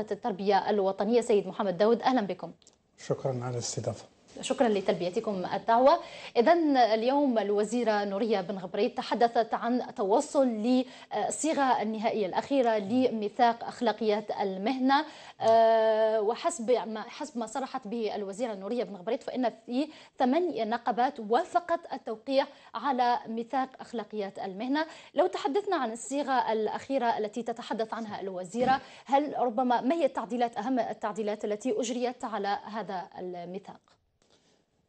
التربية الوطنية سيد محمد داود أهلا بكم شكرا على الاستضافة شكرا لتلبيتكم الدعوة إذا اليوم الوزيرة نورية بن غبريت تحدثت عن توصل لصيغة النهائية الأخيرة لميثاق أخلاقيات المهنة آه، وحسب ما حسب ما صرحت به الوزيرة نورية بن غبريت فإن في ثمانية نقبات وافقت التوقيع على ميثاق أخلاقيات المهنة لو تحدثنا عن الصيغة الأخيرة التي تتحدث عنها الوزيرة هل ربما ما هي التعديلات أهم التعديلات التي أجريت على هذا الميثاق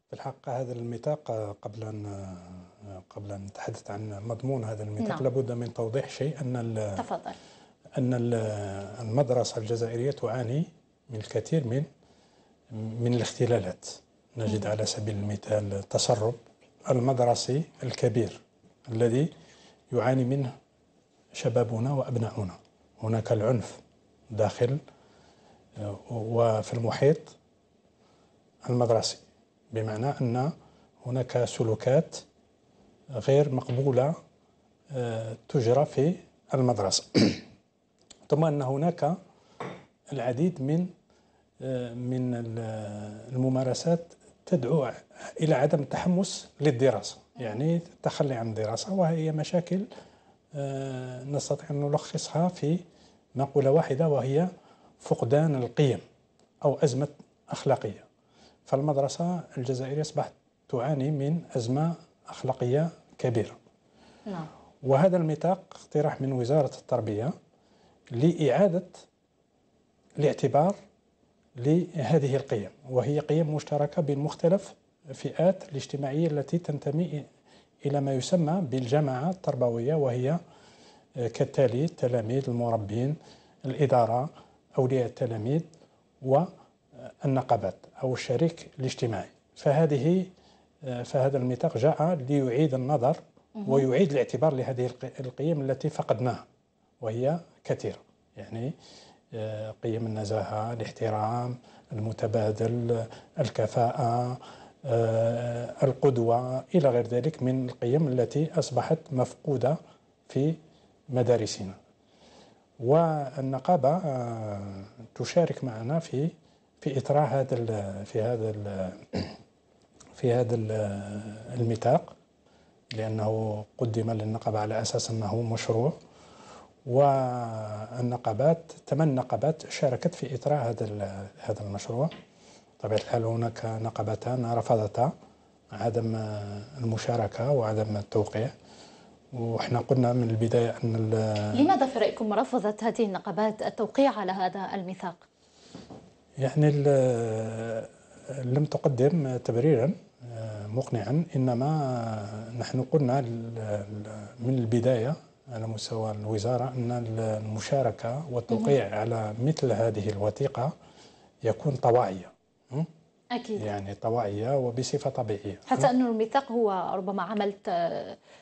في الحق هذا الميثاق آه، قبل ان آه، قبل ان نتحدث عن مضمون هذا الميثاق نعم. لابد من توضيح شيء ان تفضل ان المدرسه الجزائريه تعاني من الكثير من من الاختلالات نجد على سبيل المثال التسرب المدرسي الكبير الذي يعاني منه شبابنا وابناؤنا هناك العنف داخل آه، وفي المحيط المدرسي بمعنى أن هناك سلوكات غير مقبولة آه، تجرى في المدرسة ثم أن هناك العديد من آه، من الممارسات تدعو إلى عدم التحمس للدراسة يعني التخلي عن الدراسة وهي مشاكل آه، نستطيع أن نلخصها في مقولة واحدة وهي فقدان القيم أو أزمة أخلاقية فالمدرسة الجزائرية أصبحت تعاني من أزمة أخلاقية كبيرة نعم. وهذا الميثاق اقتراح من وزارة التربية لإعادة الاعتبار لهذه القيم وهي قيم مشتركة بين مختلف الفئات الاجتماعية التي تنتمي إلى ما يسمى بالجماعة التربوية وهي كالتالي التلاميذ المربين الإدارة أولياء التلاميذ و النقابات أو الشريك الاجتماعي فهذه فهذا الميثاق جاء ليعيد النظر ويعيد الاعتبار لهذه القيم التي فقدناها وهي كثيرة يعني آه، قيم النزاهة الاحترام المتبادل الكفاءة آه، القدوة إلى غير ذلك من القيم التي أصبحت مفقودة في مدارسنا والنقابة آه، تشارك معنا في في اطراء هذا في هذا في هذا الميثاق لانه قدم للنقابه على اساس انه مشروع والنقابات ثمان نقابات شاركت في اطراء هذا هذا المشروع طبيعه الحال هناك نقابتان رفضتا عدم المشاركه وعدم التوقيع وحنا قلنا من البدايه ان لماذا في رايكم رفضت هذه النقابات التوقيع على هذا الميثاق؟ يعني لم تقدم تبريرا مقنعا انما نحن قلنا من البدايه على مستوى الوزاره ان المشاركه والتوقيع على مثل هذه الوثيقه يكون طواعيه أكيد. يعني طواعية وبصفة طبيعية حتى أن الميثاق هو ربما عمل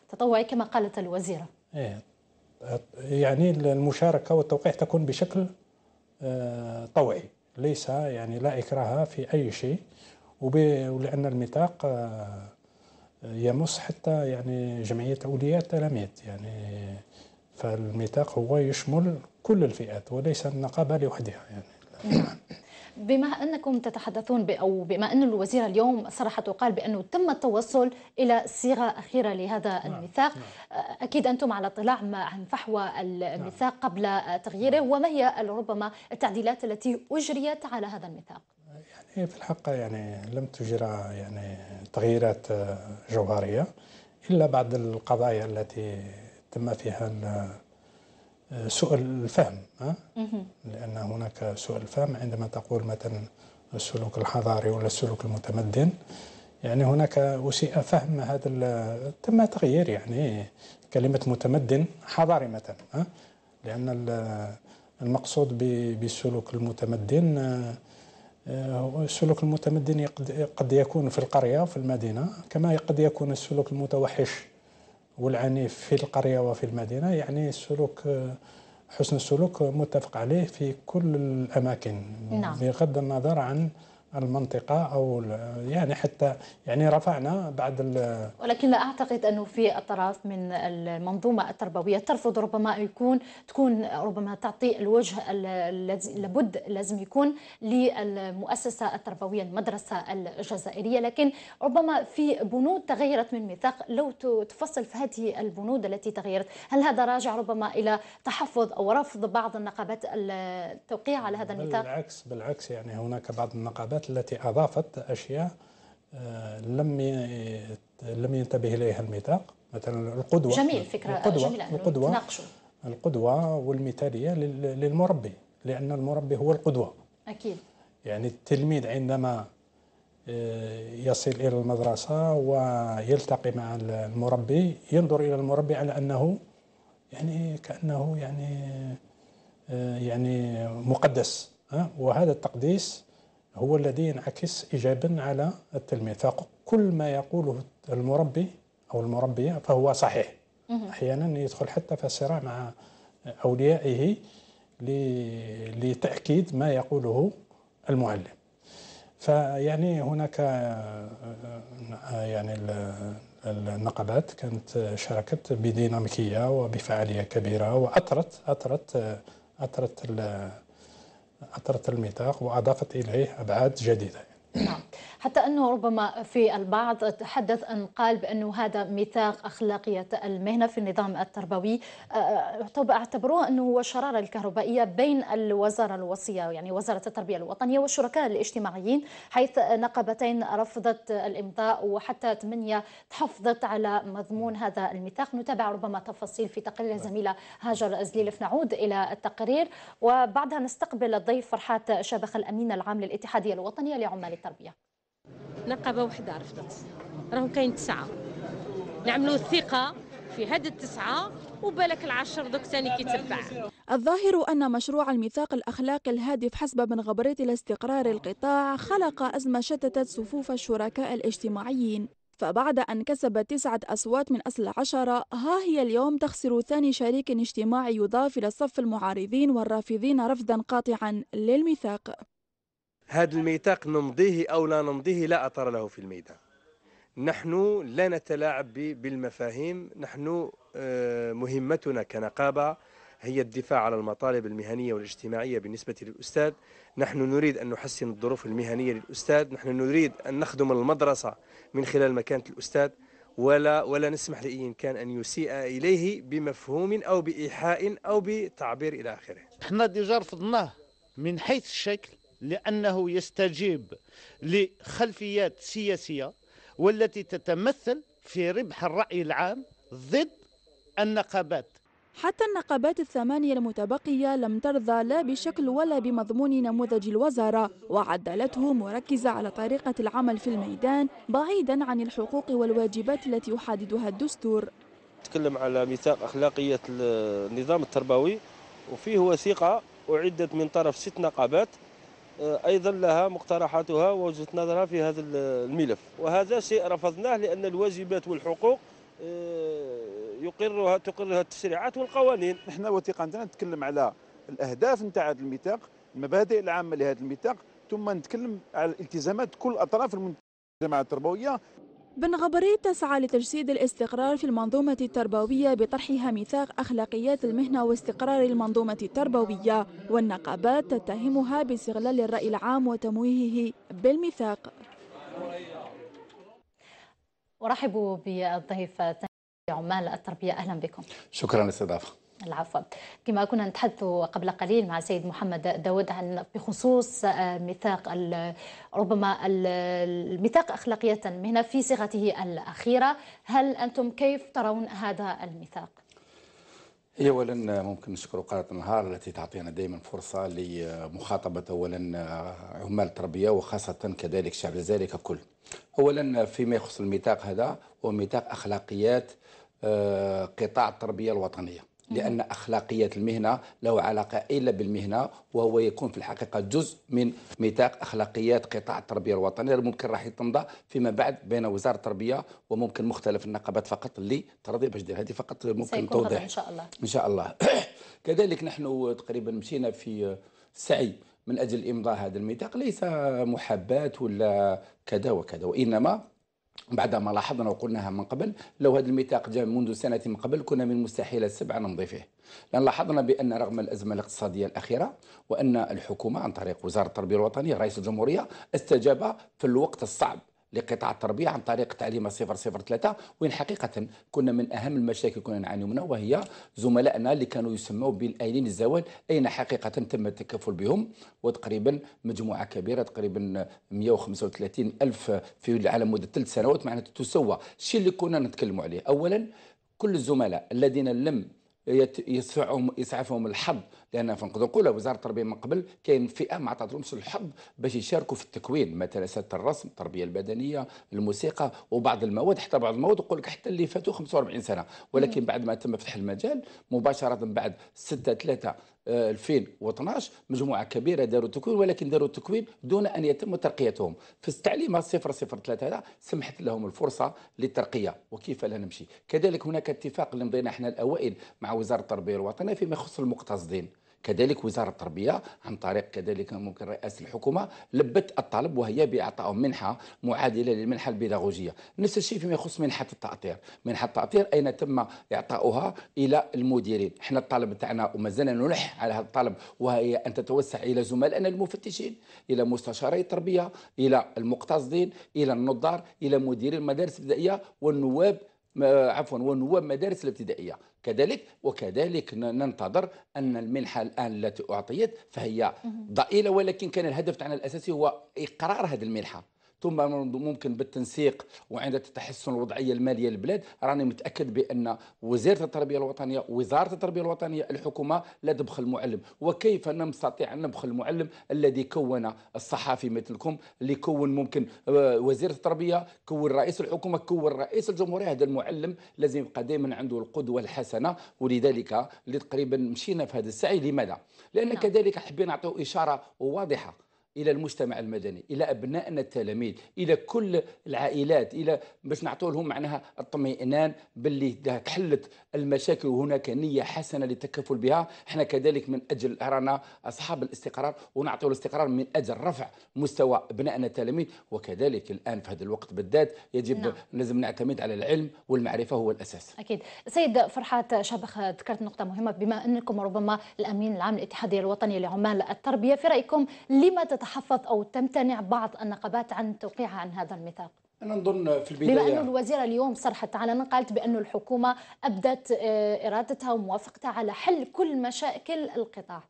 تطوعي كما قالت الوزيرة إيه. يعني المشاركة والتوقيع تكون بشكل آه، طوعي ليس يعني لا إكراه في أي شيء ولأن الميثاق آه، يمس حتى يعني جمعية أولياء التلاميذ يعني فالميثاق هو يشمل كل الفئات وليس النقابة لوحدها يعني نعم. بما أنكم تتحدثون أو بما أن الوزيره اليوم صرحت وقال بأنه تم التوصل إلى صيغة أخيرة لهذا نعم، الميثاق نعم. أكيد أنتم على اطلاع عن فحوى الميثاق نعم. قبل تغييره وما هي ربما التعديلات التي أجريت على هذا الميثاق يعني في الحقيقه يعني لم تجرى يعني تغييرات جوهريه الا بعض القضايا التي تم فيها سوء الفهم لأن هناك سوء الفهم عندما تقول مثلا السلوك الحضاري ولا السلوك المتمدن يعني هناك أسيء فهم هذا تم تغيير يعني كلمة متمدن حضاري مثلا لأن المقصود بالسلوك المتمدن السلوك آه، المتمدن قد يكون في القرية في المدينة كما قد يكون السلوك المتوحش والعنيف في القرية وفي المدينة يعني السلوك حسن السلوك متفق عليه في كل الأماكن نعم. بغض النظر عن المنطقة أو يعني حتى يعني رفعنا بعد ولكن لا أعتقد أنه في أطراف من المنظومة التربوية ترفض ربما يكون تكون ربما تعطي الوجه الذي لابد لازم يكون للمؤسسة التربوية المدرسة الجزائرية لكن ربما في بنود تغيرت من ميثاق لو تفصل في هذه البنود التي تغيرت هل هذا راجع ربما إلى تحفظ أو رفض بعض النقابات التوقيع على هذا الميثاق؟ بالعكس بالعكس يعني هناك بعض النقابات الشركات التي أضافت أشياء آه، لم آه، لم ينتبه إليها الميثاق مثلا القدوة جميل فكرة القدوة جميلة القدوة تناقشوا القدوة والمثالية للمربي لأن المربي هو القدوة أكيد يعني التلميذ عندما آه، يصل إلى المدرسة ويلتقي مع المربي ينظر إلى المربي على أنه يعني كأنه يعني يعني مقدس وهذا التقديس هو الذي ينعكس إيجابا على التلميذ فكل ما يقوله المربي أو المربية فهو صحيح أحيانا يدخل حتى في صراع مع أوليائه لتأكيد ما يقوله المعلم فيعني هناك يعني النقابات كانت شاركت بديناميكيه وبفعاليه كبيره واثرت اثرت اثرت أثرت الميثاق وأضافت إليه أبعاد جديدة نعم حتى أنه ربما في البعض تحدث أن قال بأنه هذا ميثاق أخلاقية المهنة في النظام التربوي آه، آه، طب اعتبروه أنه هو شرارة الكهربائية بين الوزارة الوصية يعني وزارة التربية الوطنية والشركاء الاجتماعيين حيث نقبتين رفضت الإمضاء وحتى ثمانية تحفظت على مضمون هذا الميثاق نتابع ربما تفاصيل في تقرير الزميلة نعم. هاجر أزليلف نعود إلى التقرير وبعدها نستقبل الضيف فرحات شابخ الأمين العام للاتحادية الوطنية لعمال التربية نقابه وحده رفضت راهم كاين تسعه نعملوا الثقه في هاد التسعه وبالك العشر دوك ثاني كيتبع الظاهر أن مشروع الميثاق الأخلاقي الهادف حسب بن غبريت لاستقرار القطاع خلق أزمة شتتت صفوف الشركاء الاجتماعيين فبعد أن كسبت تسعة أصوات من أصل عشرة ها هي اليوم تخسر ثاني شريك اجتماعي يضاف إلى صف المعارضين والرافضين رفضا قاطعا للميثاق هذا الميثاق نمضيه أو لا نمضيه لا أثر له في الميدان نحن لا نتلاعب بالمفاهيم نحن آه، مهمتنا كنقابة هي الدفاع على المطالب المهنية والاجتماعية بالنسبة للأستاذ نحن نريد أن نحسن الظروف المهنية للأستاذ نحن نريد أن نخدم المدرسة من خلال مكانة الأستاذ ولا ولا نسمح لأي كان أن يسيء إليه بمفهوم أو بإيحاء أو بتعبير إلى آخره احنا ديجا رفضناه من حيث الشكل لأنه يستجيب لخلفيات سياسية والتي تتمثل في ربح الرأي العام ضد النقابات حتى النقابات الثمانية المتبقية لم ترضى لا بشكل ولا بمضمون نموذج الوزارة وعدلته مركزة على طريقة العمل في الميدان بعيدا عن الحقوق والواجبات التي يحددها الدستور تكلم على ميثاق أخلاقية النظام التربوي وفيه وثيقة أعدت من طرف ست نقابات آه، ايضا لها مقترحاتها ووجهه نظرها في هذا الملف وهذا شيء رفضناه لان الواجبات والحقوق آه، يقرها تقرها التشريعات والقوانين احنا وثيقه عندنا نتكلم على الاهداف نتاع هذا الميثاق المبادئ العامه لهذا الميثاق ثم نتكلم على الالتزامات كل اطراف المجتمع التربويه بن غبري تسعى لتجسيد الاستقرار في المنظومة التربوية بطرحها ميثاق أخلاقيات المهنة واستقرار المنظومة التربوية والنقابات تتهمها باستغلال الرأي العام وتمويهه بالميثاق أرحب بالضيفة عمال التربية أهلا بكم شكرا للاستضافة العفو كما كنا نتحدث قبل قليل مع السيد محمد داود عن بخصوص آه، ميثاق ربما الميثاق أخلاقية هنا في صيغته الأخيرة هل أنتم كيف ترون هذا الميثاق؟ هي اولا ممكن نشكر قناه النهار التي تعطينا دائما فرصه لمخاطبه اولا آه، عمال التربيه وخاصه كذلك شعب الجزائر ككل. اولا فيما يخص الميثاق هذا هو ميثاق اخلاقيات آه، قطاع التربيه الوطنيه. لأن أخلاقية المهنة له علاقة إلا بالمهنة وهو يكون في الحقيقة جزء من ميثاق أخلاقيات قطاع التربية الوطني ممكن راح يتمضى فيما بعد بين وزارة التربية وممكن مختلف النقابات فقط اللي ترضي باش هذه فقط ممكن توضيح إن شاء الله إن شاء الله كذلك نحن تقريبا مشينا في سعي من أجل إمضاء هذا الميثاق ليس محبات ولا كذا وكذا وإنما بعد ما لاحظنا وقلناها من قبل لو هذا الميثاق جاء منذ سنة من قبل كنا من المستحيل السبع نمضي لأن لاحظنا بأن رغم الأزمة الاقتصادية الأخيرة وأن الحكومة عن طريق وزارة التربية الوطنية رئيس الجمهورية استجاب في الوقت الصعب لقطاع التربيه عن طريق تعليمه 003 وين حقيقه كنا من اهم المشاكل كنا نعاني منها وهي زملائنا اللي كانوا يسموا بالايلين الزوال اين حقيقه تم التكفل بهم وتقريبا مجموعه كبيره تقريبا 135 الف في على مده ثلاث سنوات معناته تسوى الشيء اللي كنا نتكلموا عليه اولا كل الزملاء الذين لم يسعهم يسعفهم الحظ لان في نقول وزاره التربيه من قبل كاين فئه ما عطاتهمش الحظ باش يشاركوا في التكوين مدرسات الرسم التربيه البدنيه الموسيقى وبعض المواد حتى بعض المواد يقول لك حتى اللي فاتوا 45 سنه ولكن بعد ما تم فتح المجال مباشره بعد 6 3 2012 مجموعه كبيره داروا التكوين ولكن داروا التكوين دون ان يتم ترقيتهم في التعليم 003 هذا سمحت لهم الفرصه للترقيه وكيف لا نمشي كذلك هناك اتفاق اللي مضينا احنا الاوائل مع وزاره التربيه الوطنيه فيما يخص المقتصدين كذلك وزاره التربيه عن طريق كذلك ممكن رئاسه الحكومه لبت الطلب وهي باعطائهم منحه معادله للمنحه البيداغوجيه نفس الشيء فيما يخص منحه التاطير منحه التاطير اين تم اعطاؤها الى المديرين احنا الطلب تاعنا ومازلنا نلح على هذا الطلب وهي ان تتوسع الى زملائنا المفتشين الى مستشاري التربيه الى المقتصدين الى النظار الى مديري المدارس الابتدائيه والنواب عفوا ونواب مدارس الابتدائيه كذلك وكذلك ننتظر ان المنحه الان التي اعطيت فهي ضئيله ولكن كان الهدف تاعنا الاساسي هو اقرار هذه المنحه ثم ممكن بالتنسيق وعند تتحسن الوضعيه الماليه للبلاد راني متاكد بان وزاره التربيه الوطنيه وزاره التربيه الوطنيه الحكومه لا تبخل المعلم وكيف نستطيع ان نبخل المعلم الذي كون الصحافي مثلكم اللي كون ممكن آه، وزير التربيه كون رئيس الحكومه كون رئيس الجمهوريه هذا المعلم لازم يبقى دائما عنده القدوه الحسنه ولذلك اللي تقريبا مشينا في هذا السعي لماذا؟ لان نعم. كذلك حبينا نعطيو اشاره واضحه الى المجتمع المدني الى ابنائنا التلاميذ الى كل العائلات الى باش نعطوا لهم معناها الطمئنان باللي تحلت المشاكل وهناك نيه حسنه للتكفل بها احنا كذلك من اجل رانا اصحاب الاستقرار ونعطوا الاستقرار من اجل رفع مستوى ابنائنا التلاميذ وكذلك الان في هذا الوقت بالذات يجب نعم. لازم نعتمد على العلم والمعرفه هو الاساس اكيد سيد فرحات شابخ ذكرت نقطه مهمه بما انكم ربما الامين العام الاتحادي الوطنيه لعمال التربيه في رايكم لما تتحفظ أو تمتنع بعض النقابات عن توقيعها عن هذا الميثاق؟ أنا نظن في البداية بما انه الوزيرة اليوم صرحت علنا قالت بانه الحكومة أبدت آه، إرادتها وموافقتها على حل كل مشاكل القطاع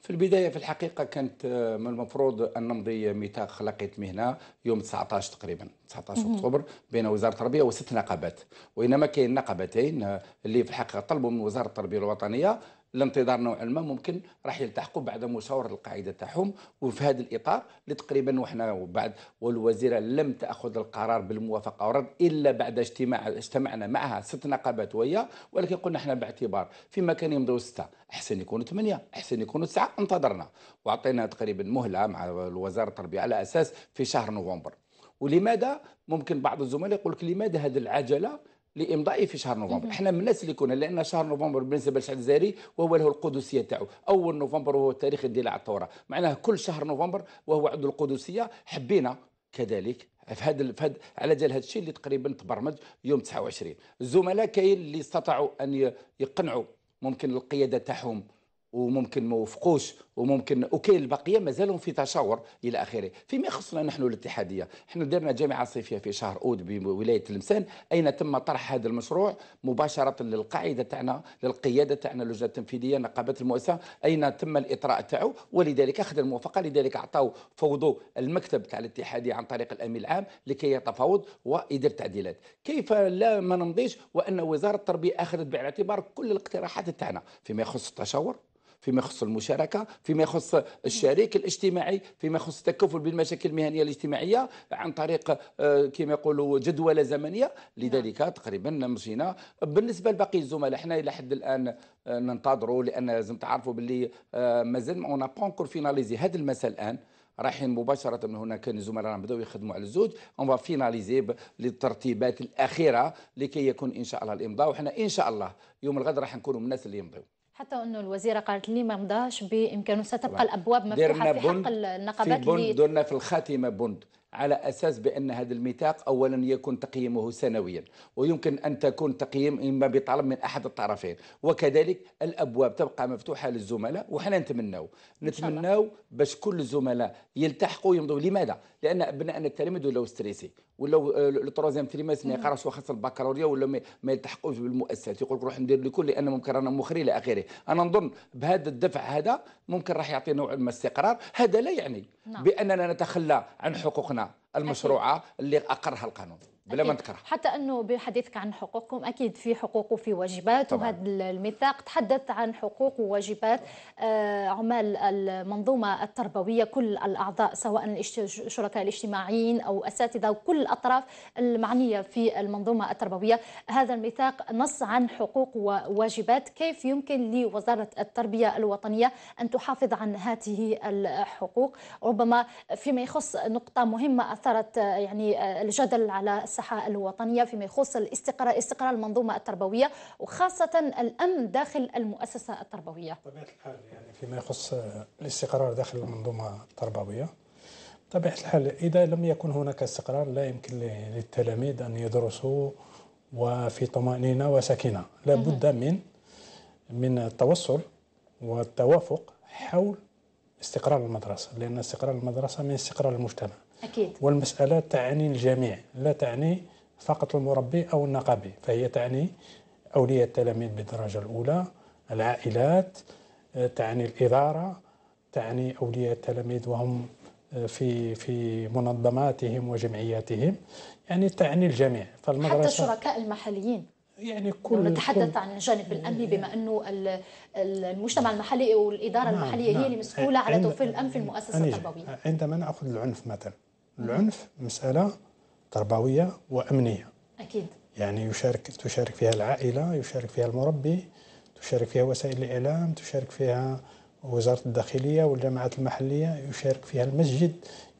في البداية في الحقيقة كانت آه، من المفروض أن نمضي ميثاق خلقية مهنة يوم 19 تقريبا 19 أكتوبر بين وزارة التربية وست نقابات وإنما كاين نقابتين آه، اللي في الحقيقة طلبوا من وزارة التربية الوطنية الانتظار نوعا ما ممكن راح يلتحقوا بعد مساوره القاعده تاعهم وفي هذا الاطار لتقريبا تقريبا وحنا وبعد والوزيره لم تاخذ القرار بالموافقه ورد الا بعد اجتماع اجتمعنا معها ست نقابات وهي ولكن قلنا احنا باعتبار فيما كان يمضوا سته احسن يكونوا ثمانيه احسن يكونوا تسعه انتظرنا وعطينا تقريبا مهله مع وزاره التربيه على اساس في شهر نوفمبر ولماذا ممكن بعض الزملاء يقول لك لماذا هذه العجله لامضائه في شهر نوفمبر احنا من الناس اللي كنا لان شهر نوفمبر بالنسبه للشعب الجزائري وهو له القدسيه تاعو اول نوفمبر وهو التاريخ الدليل على الثوره معناه كل شهر نوفمبر وهو عنده القدسيه حبينا كذلك في هذا في هذا على جال هذا الشيء اللي تقريبا تبرمج يوم 29 الزملاء كاين اللي استطاعوا ان يقنعوا ممكن القياده تاعهم وممكن ما وفقوش وممكن اوكي البقيه مازالهم في تشاور الى اخره فيما يخصنا نحن الاتحاديه احنا درنا جامعه صيفيه في شهر اود بولايه لمسان اين تم طرح هذا المشروع مباشره للقاعده تاعنا للقياده تاعنا اللجنه التنفيذيه نقابه المؤسسه اين تم الاطراء تاعو ولذلك اخذ الموافقه لذلك اعطاو فوضوا المكتب تاع الاتحاديه عن طريق الامين العام لكي يتفاوض ويدير تعديلات كيف لا ما نمضيش وان وزاره التربيه اخذت بالاعتبار كل الاقتراحات تاعنا فيما يخص التشاور فيما يخص المشاركه فيما يخص الشريك الاجتماعي فيما يخص التكفل بالمشاكل المهنيه الاجتماعيه عن طريق آه، كما يقولوا جدوله زمنيه لذلك نعم. تقريبا مشينا بالنسبه لباقي الزملاء حنا الى حد الان آه، ننتظروا لان لازم تعرفوا باللي آه، مازال اون با انكور فيناليزي هذا المساله الان رايحين مباشره من هنا كان الزملاء راهم بداو يخدموا على الزوج اون فيناليزي للترتيبات الاخيره لكي يكون ان شاء الله الامضاء وحنا ان شاء الله يوم الغد راح نكونوا من الناس اللي يمضوا حتى انه الوزيره قالت لي ما مضاش بامكانه ستبقى الابواب مفتوحه في حق النقابات في بند درنا في الخاتمه بند على أساس بأن هذا الميثاق أولا يكون تقييمه سنويا ويمكن أن تكون تقييم إما بطلب من أحد الطرفين وكذلك الأبواب تبقى مفتوحة للزملاء وحنا نتمناو نتمناو باش كل الزملاء يلتحقوا يمضوا لماذا؟ لأن أبنائنا التلاميذ ولاو ستريسي ولاو التروزيام آه، تريماس ما إيه. يقراش وخاص البكالوريا ولا ما يلتحقوش بالمؤسسات يقول لك روح ندير لكل لأن ممكن رانا مخري إلى آخره أنا نظن بهذا الدفع هذا ممكن راح يعطي نوع من الاستقرار هذا لا يعني نعم. بأننا نتخلى عن حقوقنا المشروعه اللي اقرها القانون بلا ما نكره حتى انه بحديثك عن حقوقكم اكيد في حقوق وفي واجبات طبعا. وهذا الميثاق تحدث عن حقوق وواجبات آه، عمال المنظومه التربويه كل الاعضاء سواء الشركاء الاجتماعيين او اساتذه وكل الاطراف المعنيه في المنظومه التربويه هذا الميثاق نص عن حقوق وواجبات كيف يمكن لوزاره التربيه الوطنيه ان تحافظ عن هذه الحقوق ربما فيما يخص نقطه مهمه اثارت آه، يعني آه، الجدل على الصحة الوطنية فيما يخص الاستقرار استقرار المنظومة التربوية وخاصة الأمن داخل المؤسسة التربوية بطبيعة الحال يعني فيما يخص الاستقرار داخل المنظومة التربوية بطبيعة الحال إذا لم يكن هناك استقرار لا يمكن للتلاميذ أن يدرسوا وفي طمأنينة وسكينة لابد من من التوصل والتوافق حول استقرار المدرسة لأن استقرار المدرسة من استقرار المجتمع أكيد والمسألة تعني الجميع لا تعني فقط المربي أو النقابي فهي تعني أولياء التلاميذ بالدرجة الأولى العائلات آه، تعني الإدارة تعني أولياء التلاميذ وهم آه، في في منظماتهم وجمعياتهم يعني تعني الجميع فالمدرسة حتى الشركاء المحليين يعني كل نتحدث عن الجانب الامني آه، بما انه المجتمع المحلي والاداره نعم المحليه نعم هي اللي مسؤوله على توفير الامن في المؤسسه التربويه عندما ناخذ العنف مثلا العنف مسألة تربوية وأمنية أكيد يعني يشارك تشارك فيها العائلة يشارك فيها المربي تشارك فيها وسائل الإعلام تشارك فيها وزارة الداخلية والجامعات المحلية يشارك فيها المسجد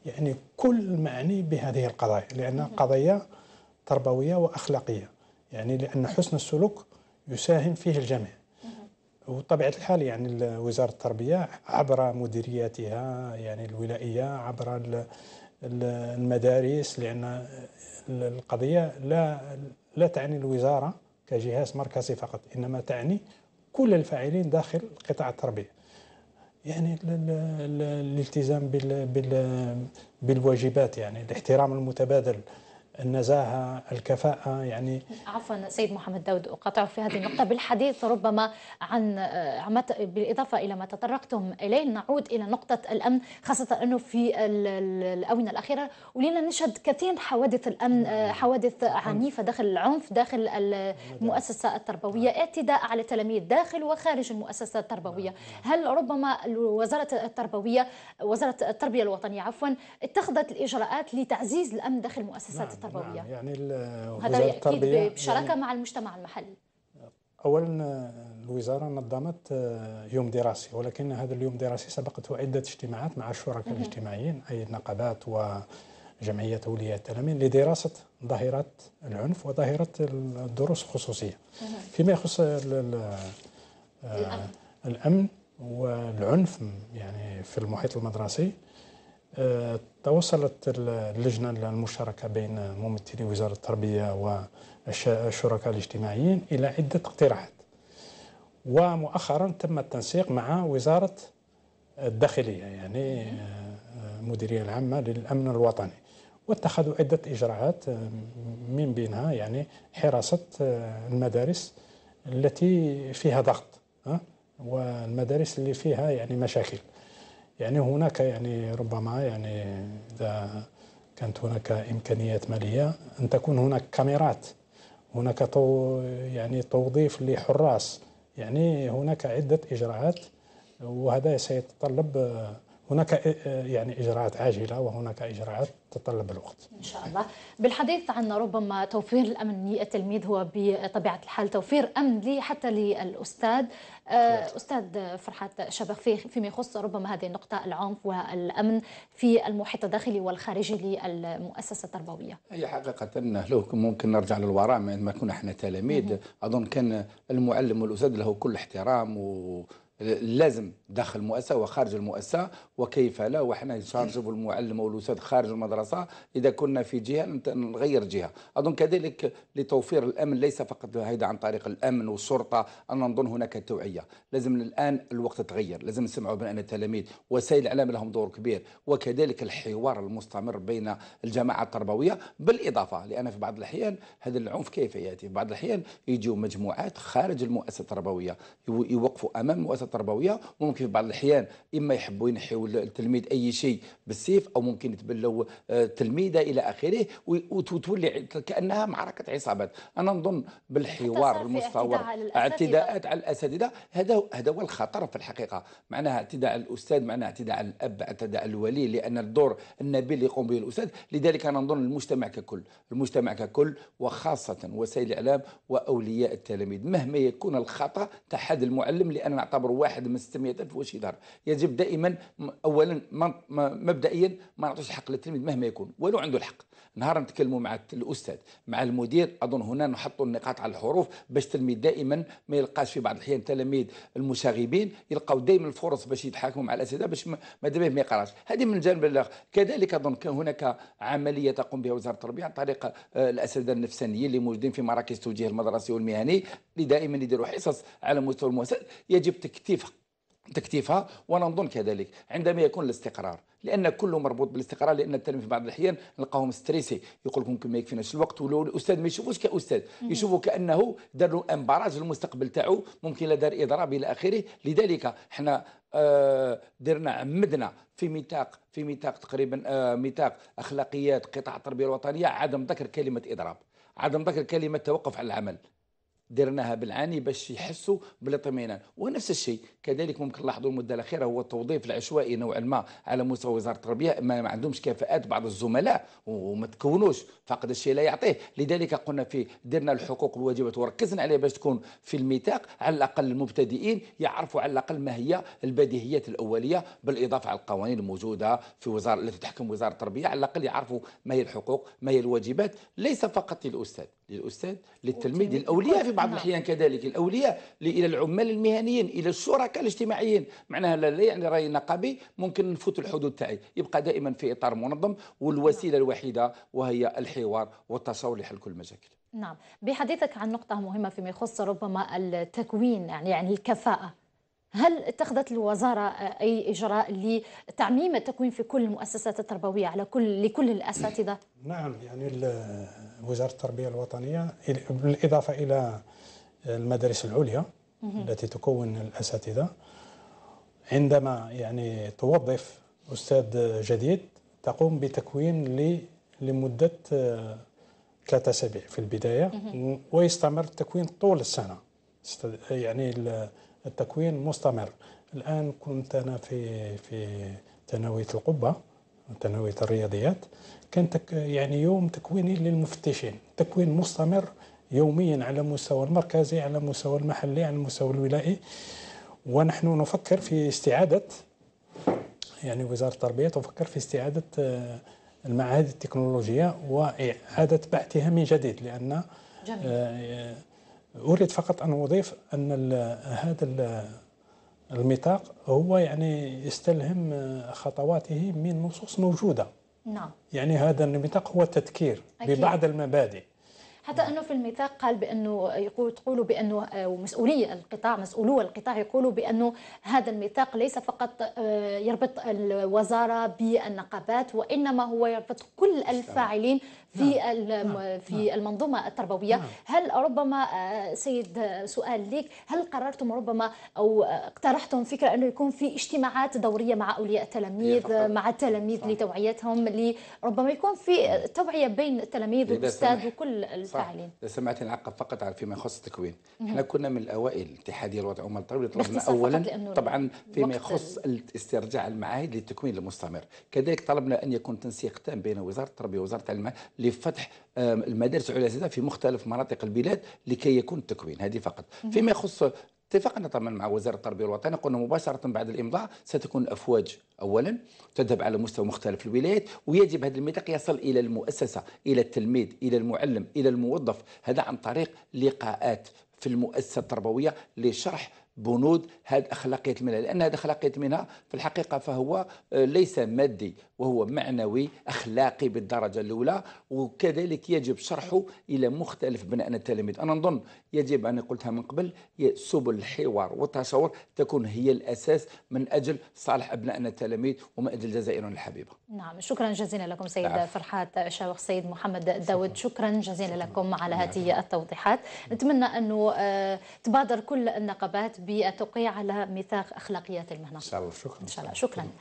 يعني كل معني بهذه القضايا لأنها قضايا تربوية وأخلاقية يعني لأن حسن السلوك يساهم فيه الجميع وطبيعة الحال يعني وزارة التربية عبر مديرياتها يعني الولائية عبر المدارس لان القضيه لا لا تعني الوزاره كجهاز مركزي فقط انما تعني كل الفاعلين داخل قطاع التربيه يعني الالتزام بالواجبات يعني الاحترام المتبادل النزاهة الكفاءة يعني عفوا سيد محمد داود اقاطع في هذه النقطة بالحديث ربما عن آه، بالإضافة إلى ما تطرقتم إليه نعود إلى نقطة الأمن خاصة أنه في الآونة الأخيرة ولينا نشهد كثير حوادث الأمن آه، حوادث عنيفة داخل العنف داخل المؤسسة التربوية نعم. اعتداء على التلاميذ داخل وخارج المؤسسة التربوية نعم. هل ربما وزارة التربوية وزارة التربية الوطنية عفوا اتخذت الإجراءات لتعزيز الأمن داخل المؤسسات نعم. التربويه نعم يعني هذا يأتي يعني بشراكه يعني مع المجتمع المحلي اولا الوزاره نظمت آه، يوم دراسي ولكن هذا اليوم الدراسي سبقته عده اجتماعات مع الشركاء الاجتماعيين اي النقابات و جمعية اولياء التلاميذ لدراسه ظاهره العنف وظاهره الدروس الخصوصيه فيما يخص آه، الامن والعنف يعني في المحيط المدرسي آه، توصلت اللجنة المشتركة بين ممثلي وزارة التربية والشركاء الاجتماعيين إلى عدة اقتراحات ومؤخرا تم التنسيق مع وزارة الداخلية يعني المديرية آه، العامة للأمن الوطني واتخذوا عدة إجراءات آه، من بينها يعني حراسة المدارس التي فيها ضغط والمدارس اللي فيها يعني مشاكل يعني هناك يعني ربما يعني إذا كانت هناك إمكانيات مالية أن تكون هناك كاميرات هناك تو يعني توظيف لحراس يعني هناك عدة إجراءات وهذا سيتطلب هناك يعني اجراءات عاجله وهناك اجراءات تتطلب الوقت. ان شاء الله. بالحديث عن ربما توفير الامن للتلميذ هو بطبيعه الحال توفير امن حتى للاستاذ. آه، استاذ فرحات شبخ في فيما يخص ربما هذه النقطه العنف والامن في المحيط الداخلي والخارجي للمؤسسه التربويه. هي حقيقه لو ممكن نرجع للوراء ما كنا احنا تلاميذ اظن كان المعلم والاستاذ له كل احترام و لازم داخل المؤسسه وخارج المؤسسه وكيف لا وحنا المعلم او والاستاذ خارج المدرسه اذا كنا في جهه نغير جهه اظن كذلك لتوفير الامن ليس فقط هذا عن طريق الامن والشرطه انا نظن هناك توعيه لازم الان الوقت تغير لازم نسمعوا بان التلاميذ وسائل الاعلام لهم دور كبير وكذلك الحوار المستمر بين الجماعه التربويه بالاضافه لان في بعض الاحيان هذا العنف كيف ياتي في بعض الاحيان يجيو مجموعات خارج المؤسسه التربويه يوقفوا امام المؤسسه التربويه ممكن في بعض الاحيان اما يحبوا ينحيوا التلميذ اي شيء بالسيف او ممكن يتبلوا التلميذه آه، الى اخره وتولي كانها معركه عصابات انا نظن بالحوار المستور اعتداءات على الاساتذه هذا هذا هو الخطر في الحقيقه معناها اعتداء على الاستاذ معناها اعتداء على الاب اعتداء على الولي لان الدور النبيل اللي يقوم به الاستاذ لذلك انا نظن المجتمع ككل المجتمع ككل وخاصه وسائل الاعلام واولياء التلاميذ مهما يكون الخطا تحد المعلم لان نعتبر واحد من 600 في وجه يظهر يجب دائما اولا مبدئيا ما نعطيش الحق للتلميذ مهما يكون ولو عنده الحق نهار نتكلموا مع الاستاذ مع المدير اظن هنا نحطوا النقاط على الحروف باش التلميذ دائما ما يلقاش في بعض الاحيان تلاميذ المشاغبين يلقاو دائما الفرص باش يتحاكموا مع الاساتذه باش ما به ما يقراش هذه من الجانب الاخر كذلك اظن كان هناك عمليه تقوم بها وزاره التربيه عن طريق آه، الاساتذه النفسانيين اللي موجودين في مراكز التوجيه المدرسي والمهني اللي دائما يديروا حصص على مستوى المؤسسات يجب تكتيف تكتيفها وانا نظن كذلك عندما يكون الاستقرار لان كله مربوط بالاستقرار لان التلاميذ في بعض الاحيان نلقاهم ستريسي يقول لكم ما يكفيناش الوقت ولو الاستاذ ما يشوفوش كاستاذ يشوفوا كانه دار له امبراج للمستقبل تاعو ممكن لا دار اضراب الى اخره لذلك احنا آه، درنا عمدنا في ميثاق في ميثاق تقريبا آه، ميثاق اخلاقيات قطاع التربيه الوطنيه عدم ذكر كلمه اضراب عدم ذكر كلمه توقف على العمل درناها بالعاني باش يحسوا بالاطمئنان ونفس الشيء كذلك ممكن نلاحظوا المده الاخيره هو التوظيف العشوائي نوعا ما على مستوى وزاره التربيه ما عندهمش كفاءات بعض الزملاء وما تكونوش فقد الشيء لا يعطيه لذلك قلنا في درنا الحقوق والواجبات وركزنا عليه باش تكون في الميثاق على الاقل المبتدئين يعرفوا على الاقل ما هي البديهيات الاوليه بالاضافه على القوانين الموجوده في وزاره التي تحكم وزاره التربيه على الاقل يعرفوا ما هي الحقوق ما هي الواجبات ليس فقط للاستاذ للاستاذ للتلميذ الاولياء في بعض نعم. الاحيان كذلك الاولياء الى العمال المهنيين الى الشركاء كالاجتماعيين معناها لا يعني راي نقابي ممكن نفوت الحدود تاعي يبقى دائما في اطار منظم والوسيله نعم. الوحيده وهي الحوار والتصور لحل كل المشاكل نعم بحديثك عن نقطة مهمة فيما يخص ربما التكوين يعني يعني الكفاءة هل اتخذت الوزارة أي إجراء لتعميم التكوين في كل المؤسسات التربوية على كل لكل الأساتذة؟ نعم يعني وزارة التربية الوطنية بالإضافة إلى المدارس العليا التي تكون الاساتذه عندما يعني توظف استاذ جديد تقوم بتكوين لمده آه، ثلاثة أسابيع في البداية ويستمر التكوين طول السنة يعني التكوين مستمر الآن كنت أنا في في ثانوية القبة ثانوية الرياضيات كان تك يعني يوم تكويني للمفتشين تكوين مستمر يوميا على المستوى المركزي على المستوى المحلي على المستوى الولائي ونحن نفكر في استعادة يعني وزارة التربية تفكر في استعادة آه، المعاهد التكنولوجية وإعادة بحثها من جديد لأن جميل. آه، أريد فقط أن أضيف أن هذا الميثاق هو يعني يستلهم آه، خطواته من نصوص موجودة نعم يعني هذا الميثاق هو تذكير ببعض المبادئ حتى انه في الميثاق قال بانه يقول تقولوا بانه آه، مسؤولي القطاع مسؤولو القطاع يقولوا بانه هذا الميثاق ليس فقط آه، يربط الوزاره بالنقابات وانما هو يربط كل نعم. الفاعلين في نعم. نعم. آه، في نعم. المنظومه التربويه نعم. هل ربما سيد سؤال ليك هل قررتم ربما او اقترحتم فكره انه يكون في اجتماعات دوريه مع اولياء التلاميذ مع التلاميذ لتوعيتهم لربما يكون في توعيه بين التلاميذ والاستاذ وكل بالتعليم صح. سمعت نعقب فقط على فيما يخص التكوين احنا كنا من الاوائل الاتحاديه الوضع العمال الطبي طلبنا اولا طبعا فيما يخص استرجاع المعاهد للتكوين المستمر كذلك طلبنا ان يكون تنسيق تام بين وزاره التربيه ووزاره العلم لفتح المدارس العليا في مختلف مناطق البلاد لكي يكون التكوين هذه فقط فيما يخص اتفقنا طبعا مع وزاره التربيه الوطنيه قلنا مباشره بعد الامضاء ستكون الافواج اولا تذهب على مستوى مختلف الولايات ويجب هذا الميثاق يصل الى المؤسسه الى التلميذ الى المعلم الى الموظف هذا عن طريق لقاءات في المؤسسه التربويه لشرح بنود هذه أخلاقية المنع لأن هذه أخلاقية المنع في الحقيقة فهو آه، ليس مادي وهو معنوي أخلاقي بالدرجة الأولى وكذلك يجب شرحه إلى مختلف بناء التلاميذ أنا نظن يجب أن قلتها من قبل سبل الحوار والتشاور تكون هي الأساس من أجل صالح أبنائنا التلاميذ ومن أجل جزائرنا الحبيبة نعم شكرا جزيلا لكم سيد عف. فرحات شاوق سيد محمد داود شكرا جزيلا لكم على نعم. هذه التوضيحات نتمنى أنه آه، تبادر كل النقابات بالتوقيع على ميثاق اخلاقيات المهنه. ان شاء الله شكرا. ان شاء الله شكرا.